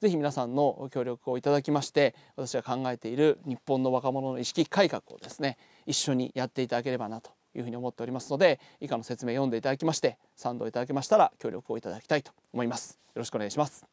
ぜひ皆さんの協力をいただきまして私が考えている日本の若者の意識改革をですね一緒にやっていただければなというふうに思っておりますので以下の説明を読んでいただきまして賛同いただけましたら協力をいただきたいと思いますよろしくお願いします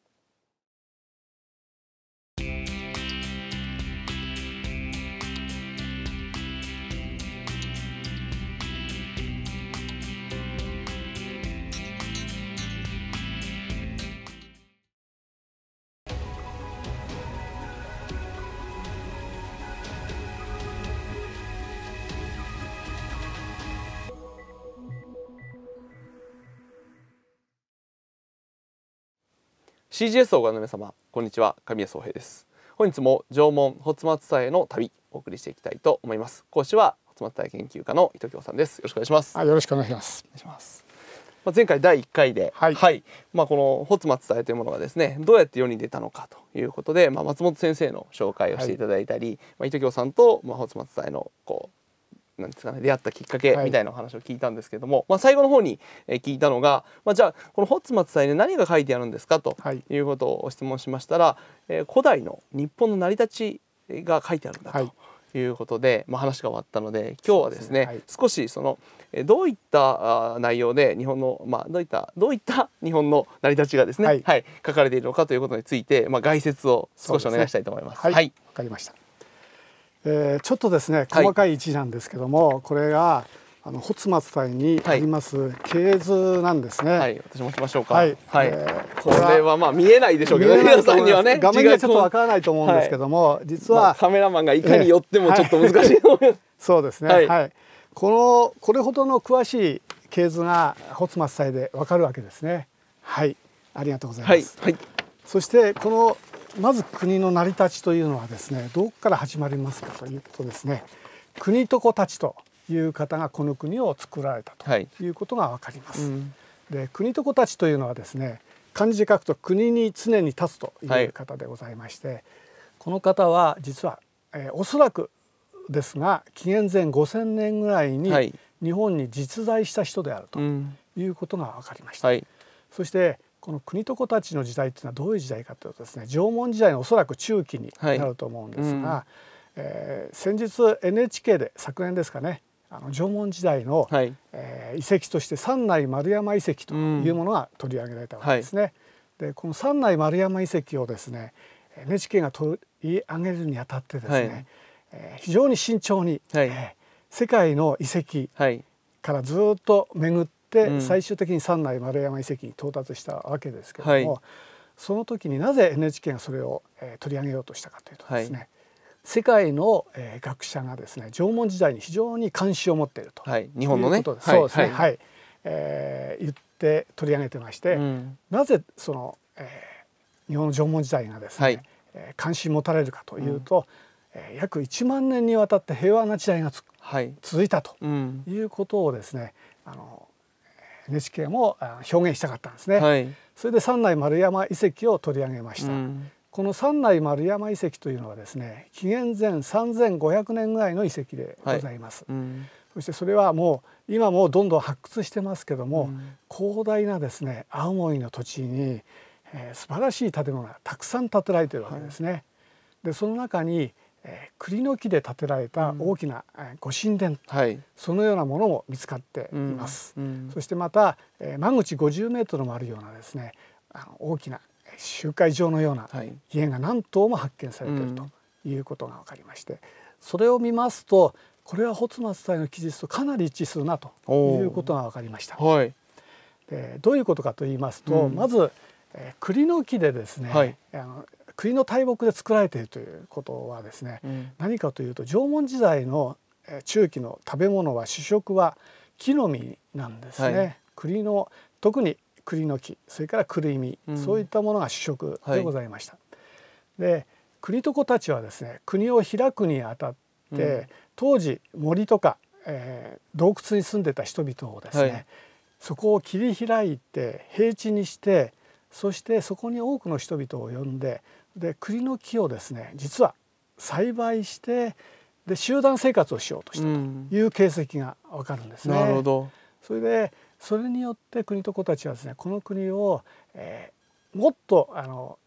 CGS をご覧の皆様こんにちは神谷宗平です本日も縄文ホツマツサへの旅お送りしていきたいと思います講師はホツマツタ研究家の伊藤京さんですよろしくお願いしますあよろしくお願いしますお願いしますまあ、前回第1回で、はい、はい、まあ、この「ホツマツ伝え」というものがですねどうやって世に出たのかということで、まあ、松本先生の紹介をしていただいたり、はい、まあ、伊藤京さんと、まあ、ホツマツ伝えのこうなんですかね出会ったきっかけみたいな話を聞いたんですけども、はい、まあ、最後の方に聞いたのが、まあ、じゃあこの「ホッツ松祭」で何が書いてあるんですかということを質問しましたら、はい、えー、古代の日本の成り立ちが書いてあるんだと。いうことで、まあ、話が終わったので今日はですね、ねはい、少しそのどういった内容で日本の、まあ、どういったどういった日本の成り立ちがですね、はい、はい、書かれているのかということについて、まあ、概説を少しお願いしたいと思います。すね、はい、わ、はい、かりましたえー、ちょっとですね細かい位置なんですけども、はい、これがあのホツマツタイにあります系図なんですね。はい、私もしましょうか。はい、はい、えー、これはまあ見えないでしょうけど、皆さんにはね、画面がちょっとわからないと思うんですけども、はい、実は、まあ、カメラマンがいかに寄ってもちょっと難しい、えーはい、そうですね。はい、はい、このこれほどの詳しい系図がホツマツタイでわかるわけですね。はい、ありがとうございます。はい、そしてこのまず国の成り立ちというのはですねどこから始まりますかというとですね国と子たちという方がこの国を作られたということがわかります。はいうん、で国と子たちというのはですね漢字書くと国に常に立つという方でございまして、はい、この方は実は、えー、おそらくですが紀元前5,000年ぐらいに日本に実在した人であるということがわかりました。はい、そしてこの国と子たちの時代っていうのはどういう時代かというとですね縄文時代のおそらく中期になると思うんですが、はい、えー、先日 NHK で昨年ですかねあの縄文時代の、はい、えー、遺跡として三内丸山遺跡というものが取り上げられたわけですね。うんはい、でこの三内丸山遺跡をですね NHK が取り上げるにあたってですね、はい、えー、非常に慎重に、はい、えー、世界の遺跡からずっと巡っ、最終的に三内丸山遺跡に到達したわけですけれども、はい、その時になぜ NHK がそれを、えー、取り上げようとしたかというとですね、はい、世界の、えー、学者がですね縄文時代に非常に関心を持っていると、はい、日本のねそうですね、はいえー、言って取り上げてまして、うん、なぜその、えー、日本の縄文時代がですね、はい、えー、関心持たれるかというと、うん、えー、約1万年にわたって平和な時代がつ、はい、続いたということをですね、あの NHK も表現したかったんですね。はい、それで三内丸山遺跡を取り上げました。うん、この三内丸山遺跡というのはですね紀元前3500年ぐらいの遺跡でございます、はいうん、そしてそれはもう今もどんどん発掘してますけども、うん、広大なですね青森の土地に、えー、素晴らしい建物がたくさん建てられてるわけですね、でその中にえー、栗の木で建てられた大きな、うん、ご神殿、はい、そのようなものも見つかっています、うんうん、そしてまた、えー、間口50メートルもあるようなですねあの大きな集会場のような家が何棟も発見されているということが分かりまして、それを見ますとこれはホツマツ祭の記述とかなり一致するなということが分かりました。はい、でどういうことかと言いますと、まず、えー、栗の木でですね、はい、あの国の大木で作られているということはですね、うん、何かというと縄文時代の中期の食べ物は主食は木の実なんですね。はい、栗の特に栗の木それからくるみ、うん、そういったものが主食でございました。はい、で栗とこたちはですね国を開くにあたって、うん、当時森とか、えー、洞窟に住んでた人々をですね、はい、そこを切り開いて平地にしてそしてそこに多くの人々を呼んでで栗の木をですね実は栽培してで集団生活をしようとしたという形跡がわかるんですね。うん、なるほどそれでそれによって国と子たちはですねこの国を、えー、もっとあの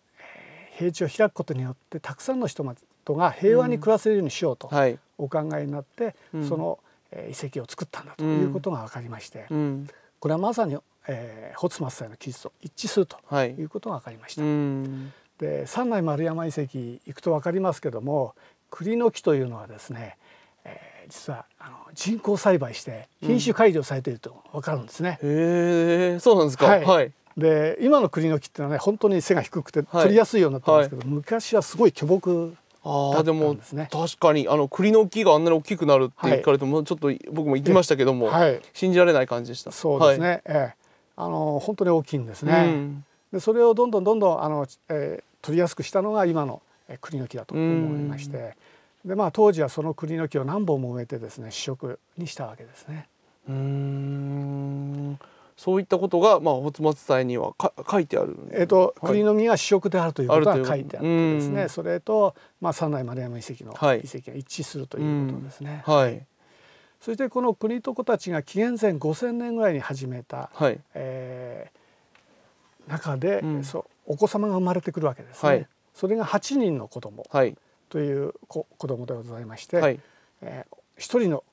平地を開くことによってたくさんの人が平和に暮らせるようにしようとお考えになって、うんはい、その、えー、遺跡を作ったんだということが分かりまして、うん、これはまさに、えー、ホツマスサイの記述と一致するということが分かりました。はいで三内丸山遺跡行くと分かりますけども栗の木というのはですね、えー、実はあの人工栽培して品種改良されていると分かるんですね。うん、へえそうなんですか。はい、はいで今の栗の木っていうのはね本当に背が低くて取りやすいようになってますけど、はいはい、昔はすごい巨木だったんですね確かにあの栗の木があんなに大きくなるって聞かれても、はい、ちょっと僕も行きましたけども、はい、信じられない感じでしたそうですね、ええあの本当に大きいんですね、うん、でそれをどんどんどんどんあの、え取りやすくしたのが今の栗の木だと思いまして、でまあ当時はその栗の木を何本も植えてですね試食にしたわけですね。うんそういったことがまあホツマツ祭にはか書いてある、ね、えっと、は栗の実が試食であるということが書いてあるんですね、それとまあ三内丸山遺跡の遺跡が一致するということですね。はい。そしてこの国と子たちが紀元前5000年ぐらいに始めた、はい、えー、中で、うん、そうお子様が生まれてくるわけですね、はい、それが8人の子供という子,、子供でございまして、はい、えー、一人の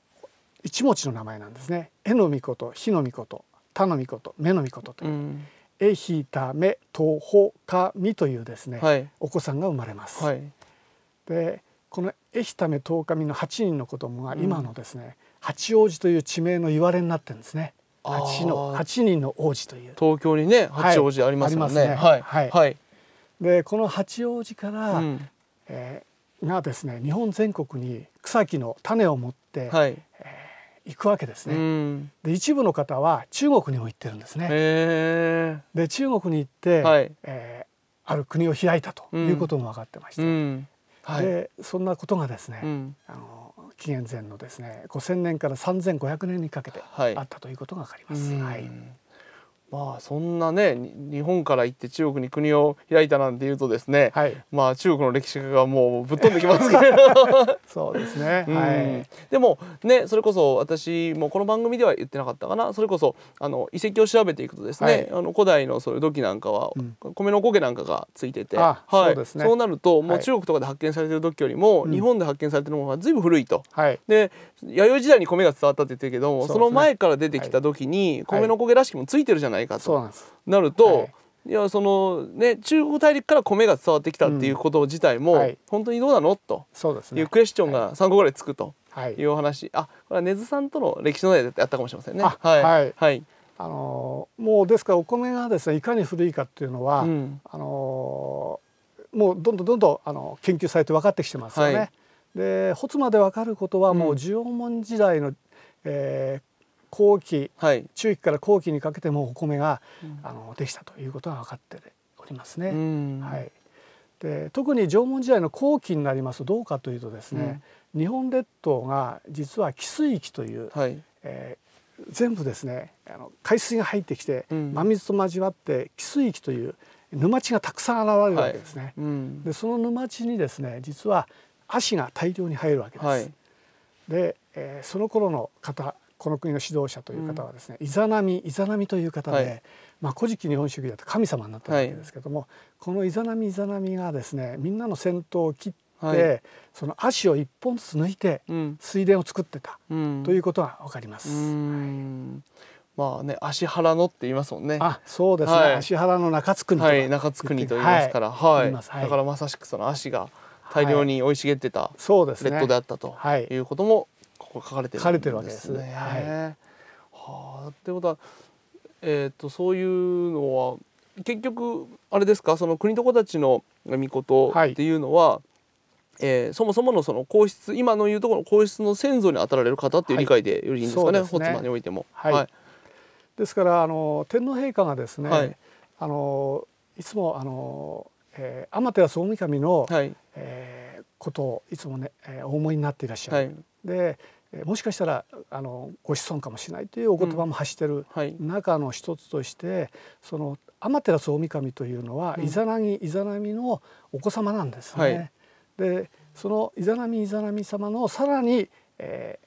一文字の名前なんですね「えのみこと「ひのみこと「たのみこと「めのみこと」という。えひためとほかみというですね、はい、お子さんが生まれます。でこのひためと十かみ」の8人の子供が今のですね、うん、八王子という地名の言われになってるんですね。八の八人の王子という東京にね八王子ありますもね。はい、ねはい、はい、でこの八王子から、うん、えー、がですね日本全国に草木の種を持って、はい、えー、行くわけですね。うん、で一部の方は中国にも行ってるんですね。で中国に行って、はい、えー、ある国を開いたということも分かってまして、うん、はい、でそんなことがですね、うん、あの紀元前のですね5000年から3500年にかけてあったということが分かります。はいまあそんなね日本から行って中国に国を開いたなんていうとですね、はい、まあ中国の歴史がもうぶっ飛んできますけど そうですね、うん、はい、でもねそれこそ私もこの番組では言ってなかったかなそれこそあの遺跡を調べていくとですね、はい、あの古代のそういう土器なんかは、米の苔なんかがついてて、はい、そうですね、そうなるともう中国とかで発見されてる土器よりも、日本で発見されてるものが随分古いと。はい、で弥生時代に米が伝わったって言ってるけど、ね、その前から出てきた土器に米の苔らしきもついてるじゃないないかとなると、はい、いやそのね、中国大陸から米が伝わってきたっていうこと自体も、うんはい、本当にどうなのというクエスチョンが3個ぐらいつくというお話、はい、あこれは根津さんとの歴史の題でやったかもしれませんね。はいはいあのもうですからお米がですねいかに古いかっていうのは、うん、あのもうどんどんどんどんあの研究されて分かってきてますよね。はい、で穂妻で分かることはもう縄文時代の、うん、えー、後期、はい、中期から後期にかけてもお米が、あのできたということが分かっておりますね。はい、で特に縄文時代の後期になりますとどうかというとですね、うん、日本列島が実は汽水域という、はい、えー、全部ですねあの海水が入ってきて、うん、真水と交わって汽水域という沼地がたくさん現れるわけですね。はいうん、でその沼地にですね実は足が大量に入るわけです。はい、で、えー、その頃の方この国の指導者という方はですね、イザナミイザナミという方で、はい、まあ、古事記日本主義だと神様になったわけですけども、はい、このイザナミイザナミがですねみんなの戦闘を切ってはい、その足を一本ずつ抜いて水田を作ってた、うん、ということはわかります。まあね足原のって言いますもんね。あ、そうですね。はい、足原の中津国はい、中津国と言いますから、はい、だからまさしくその足が大量に生い茂ってた、はい、レッドであったということもここ書かれてる、ね、れてるわけですね。はい。はあってことはえっ、ー、とそういうのは結局あれですかその国男たちの御事っていうのは、はい、えー、そもそものその皇室今のいうところの皇室の先祖にあたられる方っていう理解でよりいいんですかね、はい、ね、においても。はい、はい、ですからあの天皇陛下がですね、はい、あのいつもあの、えー、天照務神の、はいえー、ことをいつもね、えー、お思いになっていらっしゃる。はい、でもしかしたらあのご子孫かもしれないというお言葉も発してる中の一つとして、うんはい、その天照大神というのはイザナギイザナミのお子様なんですね。はい、でそのイザナミイザナミ様のさらに、え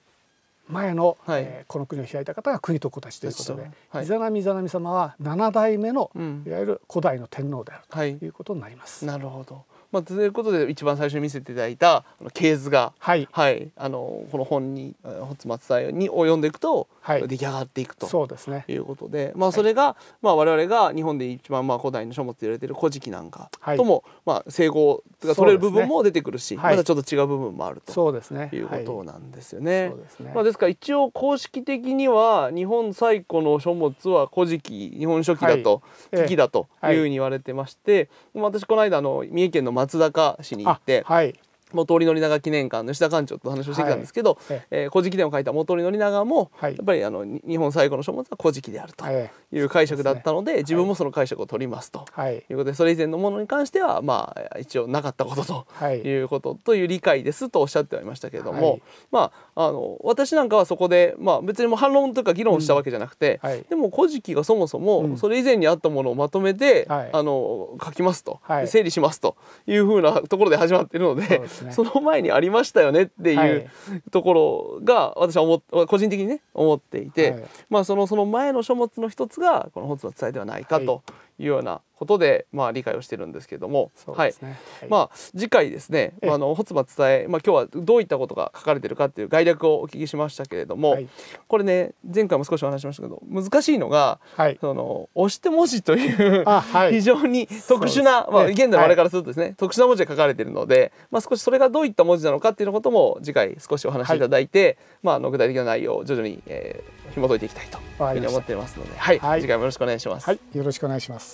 ー、前の、はい、えー、この国を開いた方が国と子たちということで、はい、イザナミイザナミ様は7代目の、うん、いわゆる古代の天皇であるということになります。なるほどまあ、ということで一番最初に見せていただいた系図が、はい、はい、あのこの本に「本松さんに」を読んでいくと、はい、出来上がっていくとそうです、ね、いうことで、まあ、それが、はい、まあ、我々が日本で一番まあ古代の書物と言われている「古事記」なんかとも、まあ、整合が取れる部分も出てくるし、ね、またちょっと違う部分もあるとそうです、ね、いうことなんですよね。ですまあ、ですから一応公式的には日本最古の書物は「古事記」「日本書紀」だと「はい、だというふうに言われてまして、ええ、私この間あの三重県の松坂市に行って、はい、元織宣長記念館の吉田館長と話をしてきたんですけど「はい、えー、古事記伝」を書いた元織宣長も、はい、やっぱりあの日本最古の書物は「古事記」であるという解釈だったのではいでね、自分もその解釈を取りますと、はい、いうことでそれ以前のものに関してはまあ一応なかったことということ、という理解ですとおっしゃってはいましたけれども、まああの私なんかはそこで、まあ、別にも反論というか議論したわけじゃなくて、うん、でも「古事記」がそもそもそれ以前にあったものをまとめて、うん、あの書きますと、整理しますというふうなところで始まっているので。ね、その前にありましたよねっていう、ところが私は思個人的にね思っていて、はい、まあそのその前の書物の一つがこの「本ツは伝えではないか」というようなことで、まあ、理解をしてるんですけれども、ね、はい、はい、まあ、次回ですね、まあ、あのホツ伝え、まあ、今日はどういったことが書かれてるかっていう概略をお聞きしましたけれども、はい、これね前回も少しお話しましたけど難しいのが、はい、その押して文字という非常に特殊な、まあ、現代のあれからするとですね、特殊な文字が書かれてるので、まあ、少しそれがどういった文字なのかっていうことも次回少しお話しいただいて、まあ、あの具体的な内容を徐々に、えー、紐解いていきたいというふうに思ってますので、はい次回もよろしくお願いします。はい、よろしくお願いします